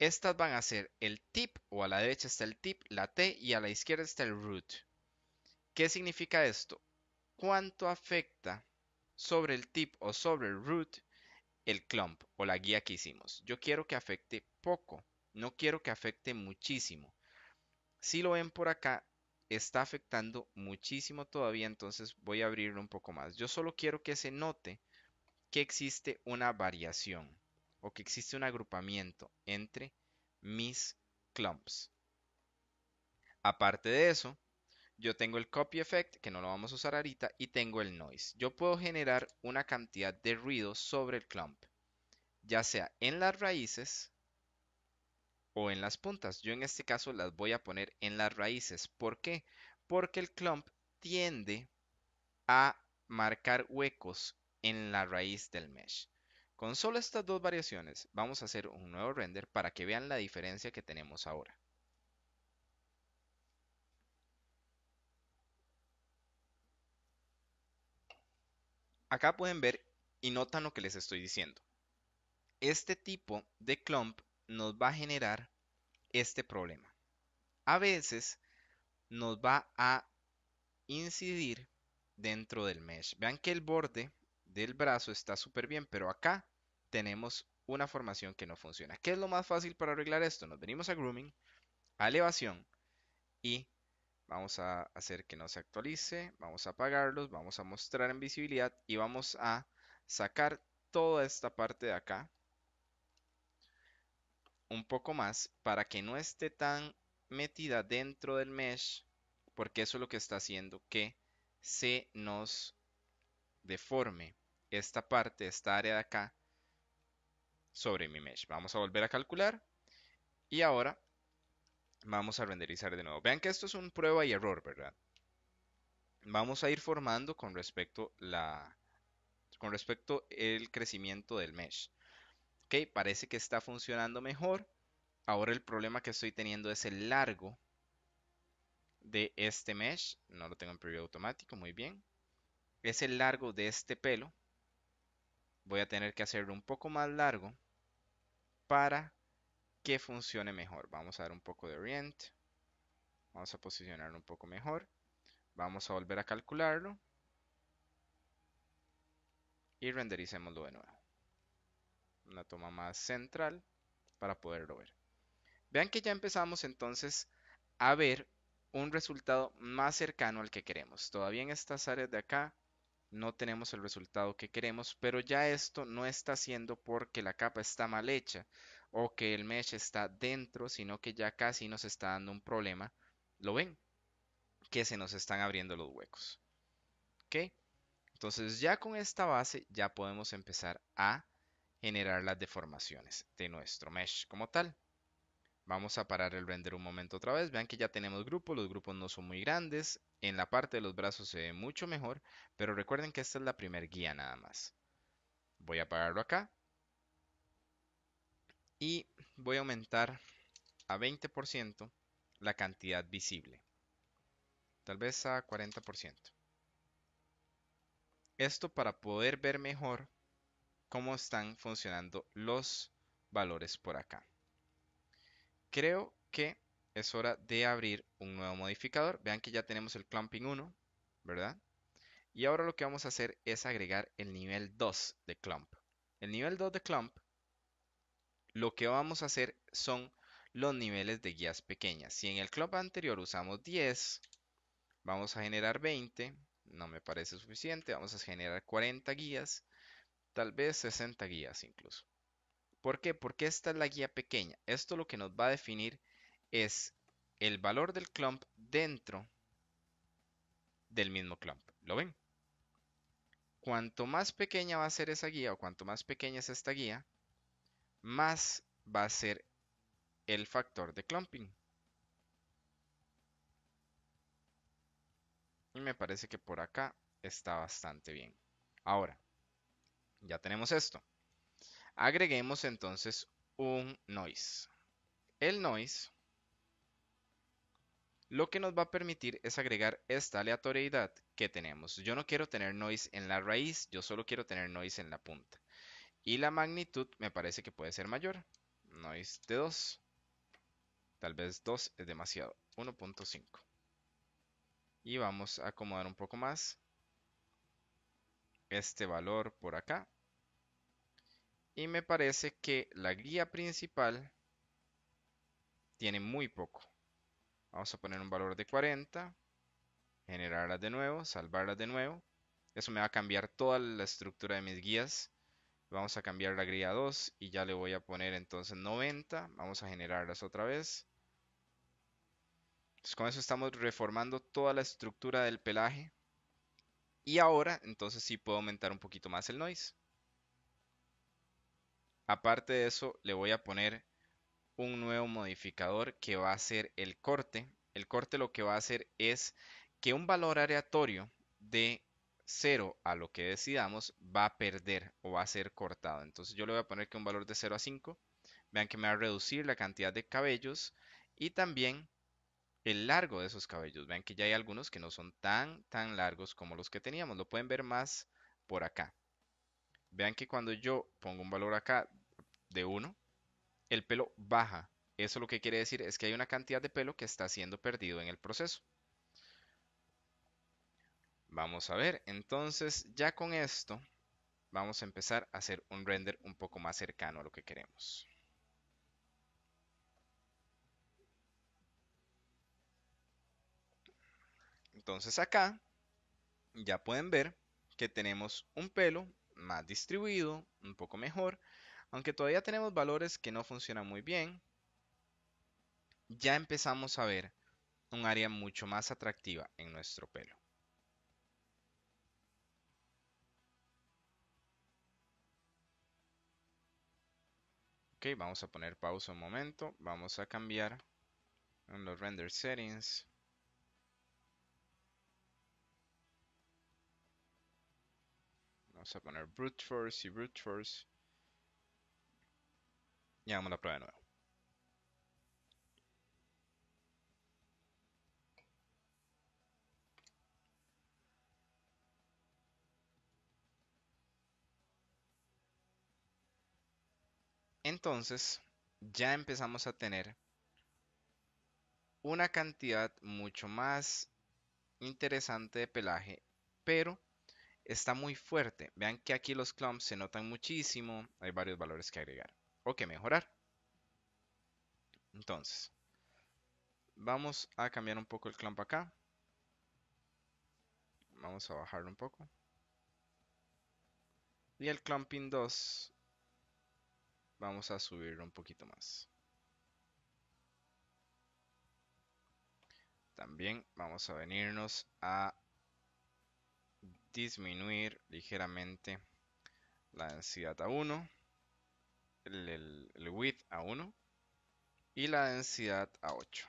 Estas van a ser el tip, o a la derecha está el tip, la T, y a la izquierda está el root. ¿Qué significa esto? ¿Cuánto afecta sobre el tip o sobre el root el clump o la guía que hicimos? Yo quiero que afecte poco, no quiero que afecte muchísimo. Si lo ven por acá, está afectando muchísimo todavía, entonces voy a abrirlo un poco más. Yo solo quiero que se note que existe una variación o que existe un agrupamiento entre mis clumps. Aparte de eso, yo tengo el copy effect, que no lo vamos a usar ahorita, y tengo el noise. Yo puedo generar una cantidad de ruido sobre el clump, ya sea en las raíces o en las puntas. Yo en este caso las voy a poner en las raíces. ¿Por qué? Porque el clump tiende a marcar huecos en la raíz del mesh. Con solo estas dos variaciones vamos a hacer un nuevo render para que vean la diferencia que tenemos ahora. Acá pueden ver y notan lo que les estoy diciendo. Este tipo de clump nos va a generar este problema. A veces nos va a incidir dentro del mesh. Vean que el borde del brazo está súper bien, pero acá tenemos una formación que no funciona. ¿Qué es lo más fácil para arreglar esto? Nos venimos a grooming, a elevación y vamos a hacer que no se actualice, vamos a apagarlos, vamos a mostrar en visibilidad y vamos a sacar toda esta parte de acá un poco más para que no esté tan metida dentro del mesh porque eso es lo que está haciendo que se nos deforme esta parte, esta área de acá, sobre mi mesh. Vamos a volver a calcular y ahora vamos a renderizar de nuevo. Vean que esto es un prueba y error, ¿verdad? Vamos a ir formando con respecto la con respecto el crecimiento del mesh. Ok, parece que está funcionando mejor. Ahora el problema que estoy teniendo es el largo de este mesh. No lo tengo en preview automático, muy bien es el largo de este pelo. Voy a tener que hacerlo un poco más largo para que funcione mejor. Vamos a dar un poco de orient. Vamos a posicionarlo un poco mejor. Vamos a volver a calcularlo. Y rendericémoslo de nuevo. Una toma más central para poderlo ver. Vean que ya empezamos entonces a ver un resultado más cercano al que queremos. Todavía en estas áreas de acá no tenemos el resultado que queremos, pero ya esto no está siendo porque la capa está mal hecha o que el mesh está dentro, sino que ya casi nos está dando un problema. ¿Lo ven? Que se nos están abriendo los huecos. ¿Ok? Entonces ya con esta base ya podemos empezar a generar las deformaciones de nuestro mesh como tal. Vamos a parar el render un momento otra vez. Vean que ya tenemos grupos, los grupos no son muy grandes. En la parte de los brazos se ve mucho mejor, pero recuerden que esta es la primer guía nada más. Voy a apagarlo acá. Y voy a aumentar a 20% la cantidad visible. Tal vez a 40%. Esto para poder ver mejor cómo están funcionando los valores por acá creo que es hora de abrir un nuevo modificador. Vean que ya tenemos el clumping 1, ¿verdad? Y ahora lo que vamos a hacer es agregar el nivel 2 de clump. El nivel 2 de clump, lo que vamos a hacer son los niveles de guías pequeñas. Si en el clump anterior usamos 10, vamos a generar 20, no me parece suficiente, vamos a generar 40 guías, tal vez 60 guías incluso. ¿Por qué? Porque esta es la guía pequeña. Esto lo que nos va a definir es el valor del clump dentro del mismo clump. ¿Lo ven? Cuanto más pequeña va a ser esa guía o cuanto más pequeña es esta guía, más va a ser el factor de clumping. Y me parece que por acá está bastante bien. Ahora, ya tenemos esto. Agreguemos entonces un noise. El noise lo que nos va a permitir es agregar esta aleatoriedad que tenemos. Yo no quiero tener noise en la raíz, yo solo quiero tener noise en la punta. Y la magnitud me parece que puede ser mayor. Noise de 2. Tal vez 2 es demasiado. 1.5. Y vamos a acomodar un poco más este valor por acá. Y me parece que la guía principal tiene muy poco. Vamos a poner un valor de 40, generarlas de nuevo, salvarlas de nuevo. Eso me va a cambiar toda la estructura de mis guías. Vamos a cambiar la guía 2 y ya le voy a poner entonces 90. Vamos a generarlas otra vez. con eso estamos reformando toda la estructura del pelaje. Y ahora entonces sí puedo aumentar un poquito más el noise. Aparte de eso, le voy a poner un nuevo modificador que va a ser el corte. El corte lo que va a hacer es que un valor aleatorio de 0 a lo que decidamos va a perder o va a ser cortado. Entonces yo le voy a poner que un valor de 0 a 5. Vean que me va a reducir la cantidad de cabellos y también el largo de esos cabellos. Vean que ya hay algunos que no son tan, tan largos como los que teníamos. Lo pueden ver más por acá. Vean que cuando yo pongo un valor acá de uno, el pelo baja. Eso lo que quiere decir es que hay una cantidad de pelo que está siendo perdido en el proceso. Vamos a ver, entonces ya con esto vamos a empezar a hacer un render un poco más cercano a lo que queremos. Entonces acá ya pueden ver que tenemos un pelo más distribuido, un poco mejor, aunque todavía tenemos valores que no funcionan muy bien, ya empezamos a ver un área mucho más atractiva en nuestro pelo. Ok, vamos a poner pausa un momento. Vamos a cambiar en los render settings. Vamos a poner brute force y brute force. Ya a la prueba de nuevo. Entonces, ya empezamos a tener una cantidad mucho más interesante de pelaje, pero está muy fuerte. Vean que aquí los clumps se notan muchísimo, hay varios valores que agregar que mejorar. Entonces, vamos a cambiar un poco el clamp acá. Vamos a bajarlo un poco. Y el clamping 2 vamos a subirlo un poquito más. También vamos a venirnos a disminuir ligeramente la densidad a 1 el, width a 1 y la densidad a 8.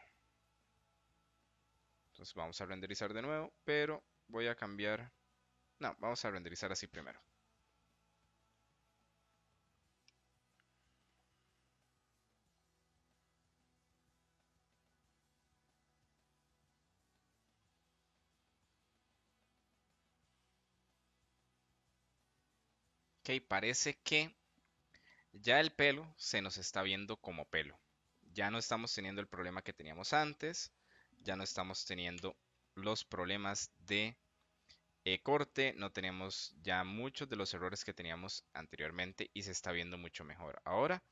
Entonces vamos a renderizar de nuevo, pero voy a cambiar... No, vamos a renderizar así primero. Ok, parece que ya el pelo se nos está viendo como pelo. Ya no estamos teniendo el problema que teníamos antes. Ya no estamos teniendo los problemas de eh, corte. No tenemos ya muchos de los errores que teníamos anteriormente y se está viendo mucho mejor. Ahora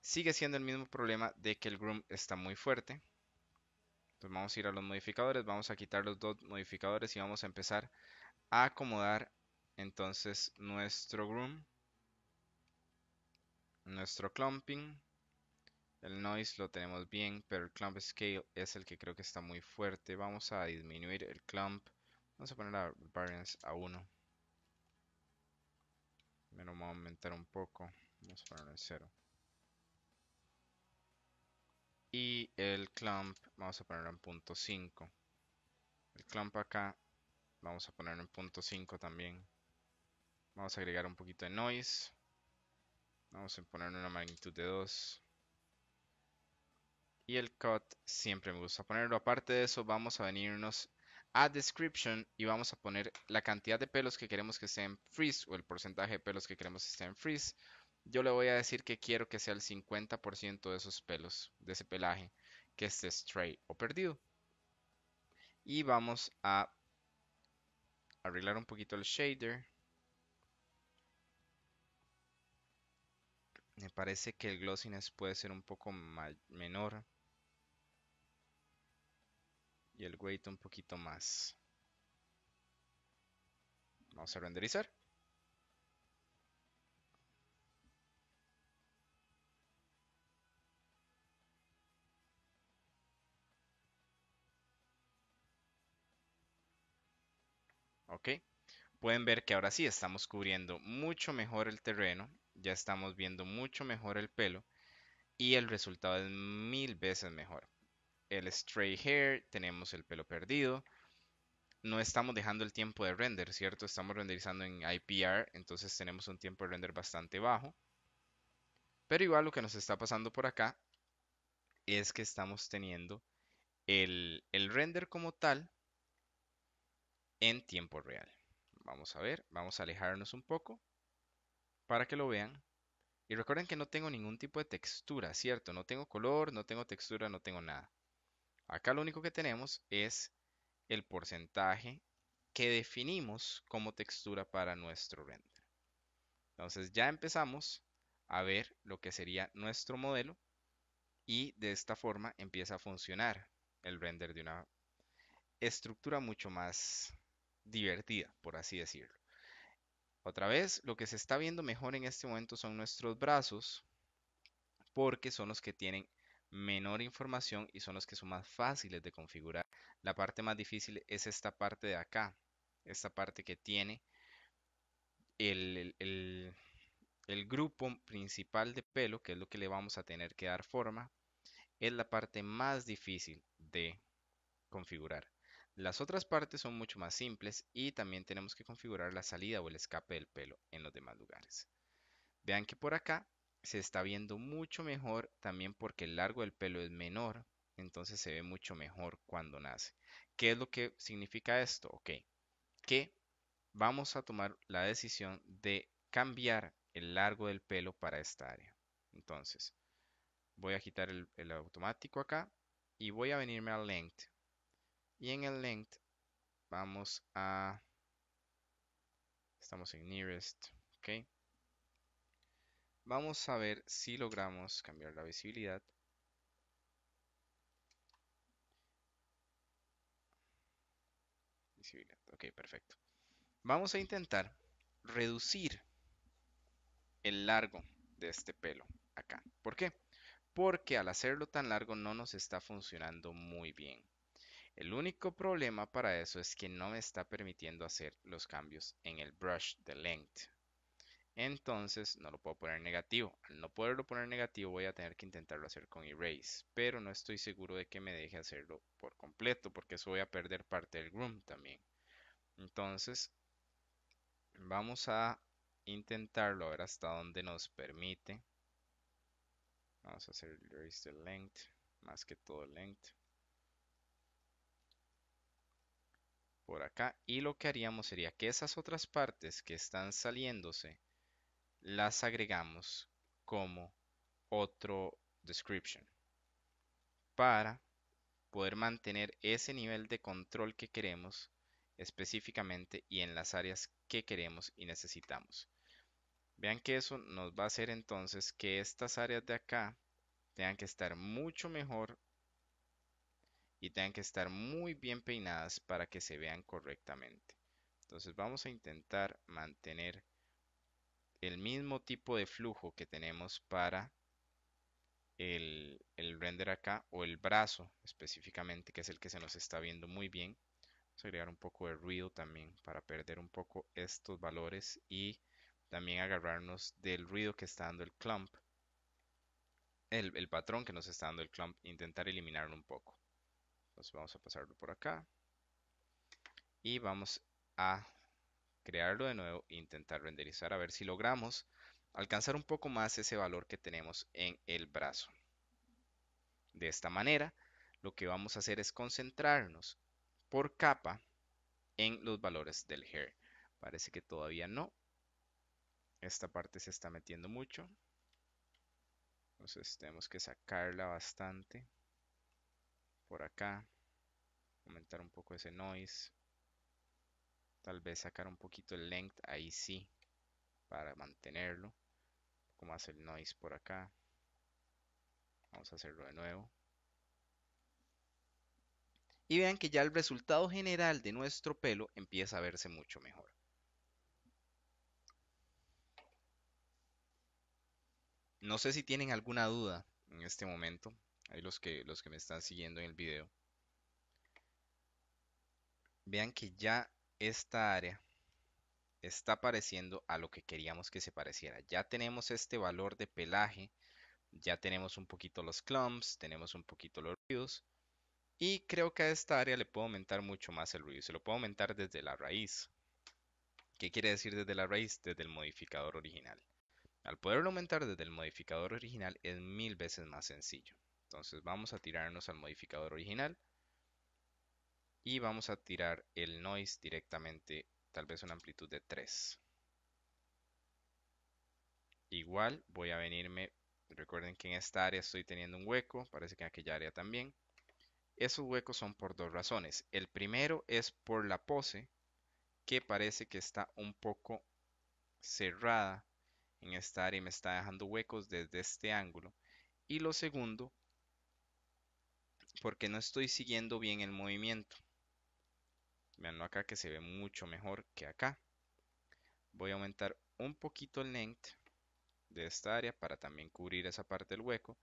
sigue siendo el mismo problema de que el groom está muy fuerte. Entonces vamos a ir a los modificadores. Vamos a quitar los dos modificadores y vamos a empezar a acomodar entonces nuestro groom nuestro clumping. El noise lo tenemos bien, pero el clump scale es el que creo que está muy fuerte. Vamos a disminuir el clump. Vamos a poner la variance a 1. Menos vamos a aumentar un poco. Vamos a ponerlo en 0. Y el clump vamos a poner en punto .5. El clump acá vamos a poner en punto .5 también. Vamos a agregar un poquito de noise. Vamos a poner una magnitud de 2. Y el cut siempre me gusta ponerlo. Aparte de eso, vamos a venirnos a description y vamos a poner la cantidad de pelos que queremos que estén freeze o el porcentaje de pelos que queremos que estén freeze. Yo le voy a decir que quiero que sea el 50% de esos pelos, de ese pelaje, que esté straight o perdido. Y vamos a arreglar un poquito el shader. Me parece que el glossiness puede ser un poco menor. Y el weight un poquito más. Vamos a renderizar. Ok, pueden ver que ahora sí estamos cubriendo mucho mejor el terreno ya estamos viendo mucho mejor el pelo y el resultado es mil veces mejor. El stray hair, tenemos el pelo perdido, no estamos dejando el tiempo de render, ¿cierto? Estamos renderizando en IPR, entonces tenemos un tiempo de render bastante bajo. Pero igual lo que nos está pasando por acá es que estamos teniendo el, el render como tal en tiempo real. Vamos a ver, vamos a alejarnos un poco para que lo vean. Y recuerden que no tengo ningún tipo de textura, ¿cierto? No tengo color, no tengo textura, no tengo nada. Acá lo único que tenemos es el porcentaje que definimos como textura para nuestro render. Entonces ya empezamos a ver lo que sería nuestro modelo y de esta forma empieza a funcionar el render de una estructura mucho más divertida, por así decirlo. Otra vez, lo que se está viendo mejor en este momento son nuestros brazos, porque son los que tienen menor información y son los que son más fáciles de configurar. La parte más difícil es esta parte de acá, esta parte que tiene el, grupo principal de pelo, que es lo que le vamos a tener que dar forma, es la parte más difícil de configurar. Las otras partes son mucho más simples y también tenemos que configurar la salida o el escape del pelo en los demás lugares. Vean que por acá se está viendo mucho mejor también porque el largo del pelo es menor, entonces se ve mucho mejor cuando nace. ¿Qué es lo que significa esto? Ok, que vamos a tomar la decisión de cambiar el largo del pelo para esta área. Entonces, voy a quitar el, automático acá y voy a venirme a length y en el length vamos a... Estamos en nearest, ¿ok? Vamos a ver si logramos cambiar la visibilidad. Visibilidad, ok, perfecto. Vamos a intentar reducir el largo de este pelo acá. ¿Por qué? Porque al hacerlo tan largo no nos está funcionando muy bien. El único problema para eso es que no me está permitiendo hacer los cambios en el brush de length. Entonces no lo puedo poner negativo. Al no poderlo poner negativo voy a tener que intentarlo hacer con erase. Pero no estoy seguro de que me deje hacerlo por completo porque eso voy a perder parte del groom también. Entonces vamos a intentarlo a ver hasta dónde nos permite. Vamos a hacer erase de length, más que todo length. por acá y lo que haríamos sería que esas otras partes que están saliéndose las agregamos como otro description para poder mantener ese nivel de control que queremos específicamente y en las áreas que queremos y necesitamos. Vean que eso nos va a hacer entonces que estas áreas de acá tengan que estar mucho mejor y tengan que estar muy bien peinadas para que se vean correctamente. Entonces vamos a intentar mantener el mismo tipo de flujo que tenemos para el, render acá o el brazo específicamente que es el que se nos está viendo muy bien vamos a agregar un poco de ruido también para perder un poco estos valores y también agarrarnos del ruido que está dando el clump el, el patrón que nos está dando el clump intentar eliminarlo un poco vamos a pasarlo por acá. Y vamos a crearlo de nuevo e intentar renderizar a ver si logramos alcanzar un poco más ese valor que tenemos en el brazo. De esta manera, lo que vamos a hacer es concentrarnos por capa en los valores del hair. Parece que todavía no. Esta parte se está metiendo mucho. Entonces tenemos que sacarla bastante por acá, aumentar un poco ese noise, tal vez sacar un poquito el length, ahí sí, para mantenerlo, Como hace el noise por acá, vamos a hacerlo de nuevo. Y vean que ya el resultado general de nuestro pelo empieza a verse mucho mejor. No sé si tienen alguna duda en este momento ahí los que, los que me están siguiendo en el video, vean que ya esta área está pareciendo a lo que queríamos que se pareciera. Ya tenemos este valor de pelaje, ya tenemos un poquito los clumps, tenemos un poquito los ruidos. Y creo que a esta área le puedo aumentar mucho más el ruido. Se lo puedo aumentar desde la raíz. ¿Qué quiere decir desde la raíz? Desde el modificador original. Al poderlo aumentar desde el modificador original es mil veces más sencillo. Entonces vamos a tirarnos al modificador original y vamos a tirar el noise directamente, tal vez una amplitud de 3. Igual voy a venirme, recuerden que en esta área estoy teniendo un hueco, parece que en aquella área también. Esos huecos son por dos razones. El primero es por la pose, que parece que está un poco cerrada en esta área y me está dejando huecos desde este ángulo. Y lo segundo porque no estoy siguiendo bien el movimiento. Veanlo acá que se ve mucho mejor que acá. Voy a aumentar un poquito el length de esta área para también cubrir esa parte del hueco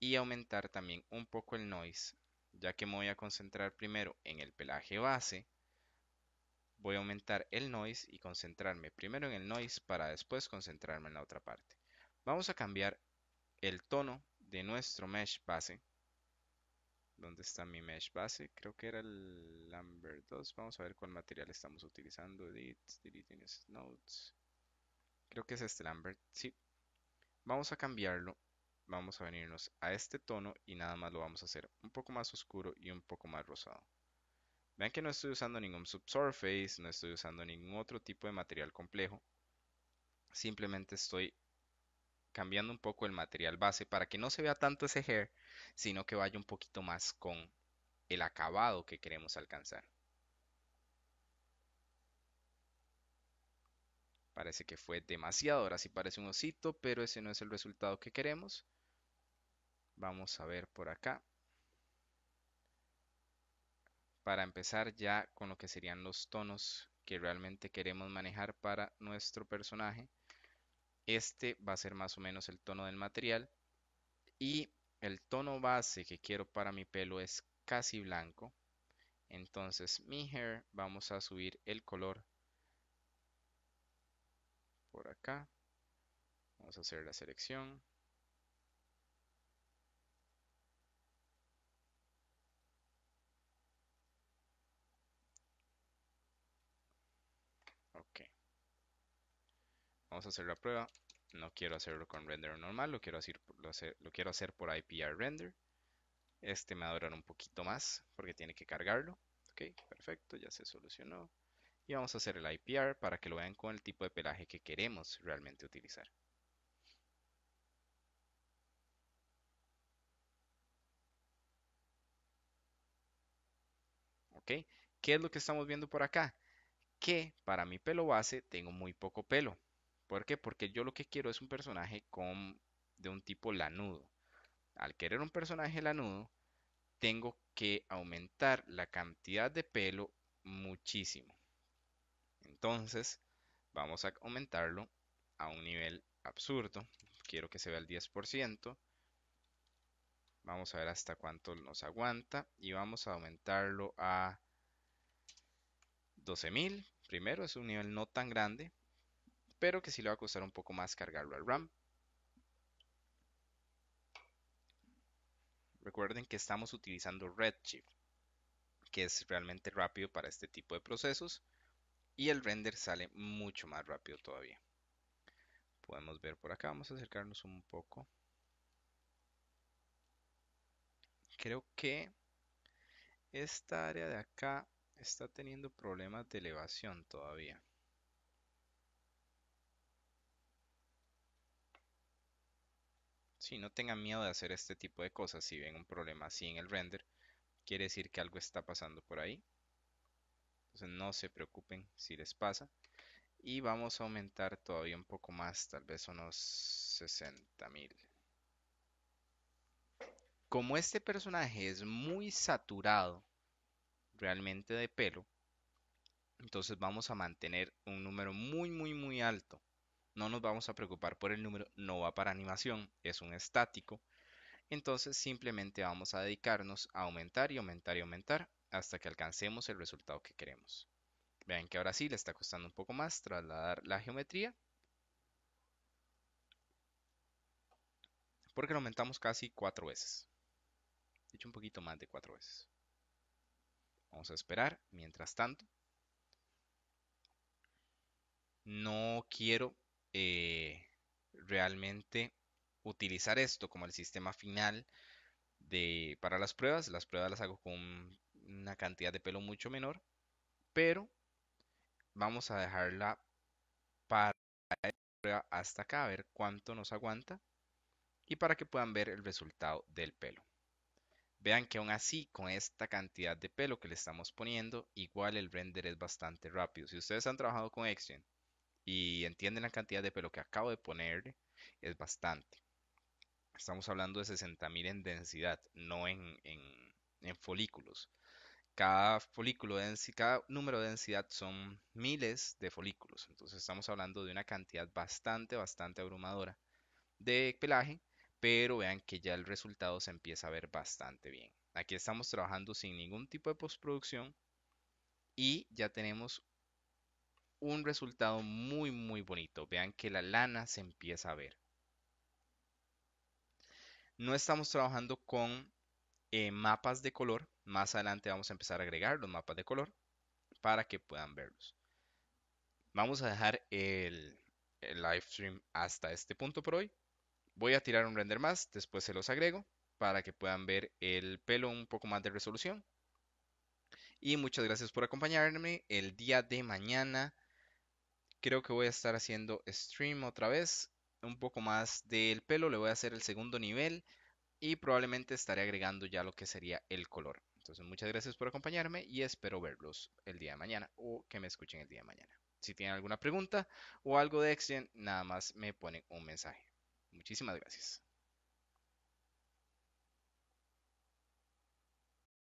y aumentar también un poco el noise, ya que me voy a concentrar primero en el pelaje base. Voy a aumentar el noise y concentrarme primero en el noise para después concentrarme en la otra parte. Vamos a cambiar el tono de nuestro mesh base ¿Dónde está mi mesh base? Creo que era el Lambert 2. Vamos a ver cuál material estamos utilizando. Edit, deleting nodes. Creo que es este Lambert, sí. Vamos a cambiarlo. Vamos a venirnos a este tono y nada más lo vamos a hacer un poco más oscuro y un poco más rosado. Vean que no estoy usando ningún subsurface, no estoy usando ningún otro tipo de material complejo. Simplemente estoy cambiando un poco el material base para que no se vea tanto ese hair, sino que vaya un poquito más con el acabado que queremos alcanzar. Parece que fue demasiado, ahora sí parece un osito, pero ese no es el resultado que queremos. Vamos a ver por acá. Para empezar ya con lo que serían los tonos que realmente queremos manejar para nuestro personaje. Este va a ser más o menos el tono del material. Y el tono base que quiero para mi pelo es casi blanco. Entonces mi hair vamos a subir el color por acá. Vamos a hacer la selección. a hacer la prueba. No quiero hacerlo con render normal, lo quiero hacer, lo, quiero hacer por IPR render. Este me va a durar un poquito más porque tiene que cargarlo. Ok, perfecto, ya se solucionó. Y vamos a hacer el IPR para que lo vean con el tipo de pelaje que queremos realmente utilizar. Ok, ¿qué es lo que estamos viendo por acá? Que para mi pelo base tengo muy poco pelo. ¿Por qué? Porque yo lo que quiero es un personaje con, de un tipo lanudo. Al querer un personaje lanudo, tengo que aumentar la cantidad de pelo muchísimo. Entonces, vamos a aumentarlo a un nivel absurdo. Quiero que se vea el 10%. Vamos a ver hasta cuánto nos aguanta. Y vamos a aumentarlo a 12.000. Primero, es un nivel no tan grande pero que sí le va a costar un poco más cargarlo al RAM. Recuerden que estamos utilizando Redshift, que es realmente rápido para este tipo de procesos y el render sale mucho más rápido todavía. Podemos ver por acá, vamos a acercarnos un poco. Creo que esta área de acá está teniendo problemas de elevación todavía. Sí, no tengan miedo de hacer este tipo de cosas. Si ven un problema así en el render, quiere decir que algo está pasando por ahí. Entonces no se preocupen si les pasa. Y vamos a aumentar todavía un poco más, tal vez unos 60.000. Como este personaje es muy saturado realmente de pelo, entonces vamos a mantener un número muy, muy, muy alto no nos vamos a preocupar por el número, no va para animación, es un estático. Entonces simplemente vamos a dedicarnos a aumentar y aumentar y aumentar hasta que alcancemos el resultado que queremos. Vean que ahora sí le está costando un poco más trasladar la geometría. Porque lo aumentamos casi cuatro veces. De hecho un poquito más de cuatro veces. Vamos a esperar mientras tanto. No quiero eh, realmente utilizar esto como el sistema final de, para las pruebas. Las pruebas las hago con una cantidad de pelo mucho menor, pero vamos a dejarla para la prueba hasta acá, a ver cuánto nos aguanta y para que puedan ver el resultado del pelo. Vean que aún así, con esta cantidad de pelo que le estamos poniendo, igual el render es bastante rápido. Si ustedes han trabajado con Exchange y entienden la cantidad de pelo que acabo de poner, es bastante. Estamos hablando de 60.000 en densidad, no en, en, folículos. Cada, folículo cada número de densidad son miles de folículos. Entonces estamos hablando de una cantidad bastante, bastante abrumadora de pelaje, pero vean que ya el resultado se empieza a ver bastante bien. Aquí estamos trabajando sin ningún tipo de postproducción y ya tenemos un resultado muy muy bonito. Vean que la lana se empieza a ver. No estamos trabajando con eh, mapas de color. Más adelante vamos a empezar a agregar los mapas de color para que puedan verlos. Vamos a dejar el, el live stream hasta este punto por hoy. Voy a tirar un render más, después se los agrego para que puedan ver el pelo un poco más de resolución. Y muchas gracias por acompañarme el día de mañana. Creo que voy a estar haciendo stream otra vez. Un poco más del pelo. Le voy a hacer el segundo nivel. Y probablemente estaré agregando ya lo que sería el color. Entonces muchas gracias por acompañarme y espero verlos el día de mañana o que me escuchen el día de mañana. Si tienen alguna pregunta o algo de Exgen, nada más me ponen un mensaje. Muchísimas gracias.